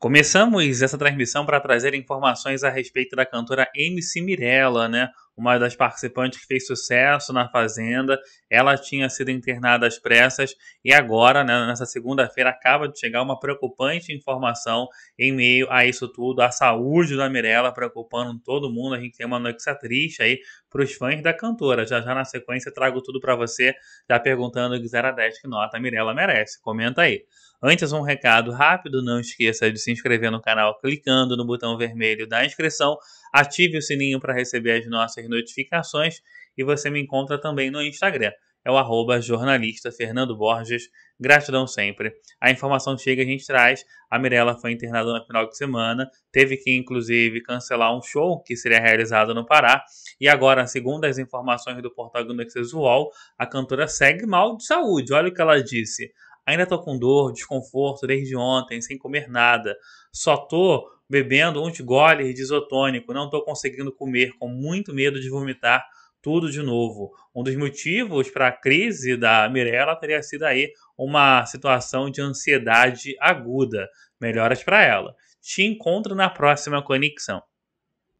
Começamos essa transmissão para trazer informações a respeito da cantora MC Mirella, né? uma das participantes que fez sucesso na Fazenda. Ela tinha sido internada às pressas e agora, né, nessa segunda-feira, acaba de chegar uma preocupante informação em meio a isso tudo, a saúde da Mirella preocupando todo mundo. A gente tem uma notícia triste aí para os fãs da cantora. Já já na sequência trago tudo para você, já perguntando de 0 a 10 que nota a Mirella merece. Comenta aí. Antes, um recado rápido: não esqueça de se inscrever no canal clicando no botão vermelho da inscrição, ative o sininho para receber as nossas notificações e você me encontra também no Instagram. É o arroba jornalista Fernando Borges. Gratidão sempre. A informação chega, a gente traz. A Mirella foi internada no final de semana, teve que, inclusive, cancelar um show que seria realizado no Pará. E agora, segundo as informações do portal Gnoxes UOL, a cantora segue mal de saúde. Olha o que ela disse. Ainda tô com dor, desconforto desde ontem, sem comer nada. Só tô bebendo um gole de isotônico, não estou conseguindo comer, com muito medo de vomitar tudo de novo. Um dos motivos para a crise da Mirella teria sido aí uma situação de ansiedade aguda. Melhoras para ela. Te encontro na próxima conexão.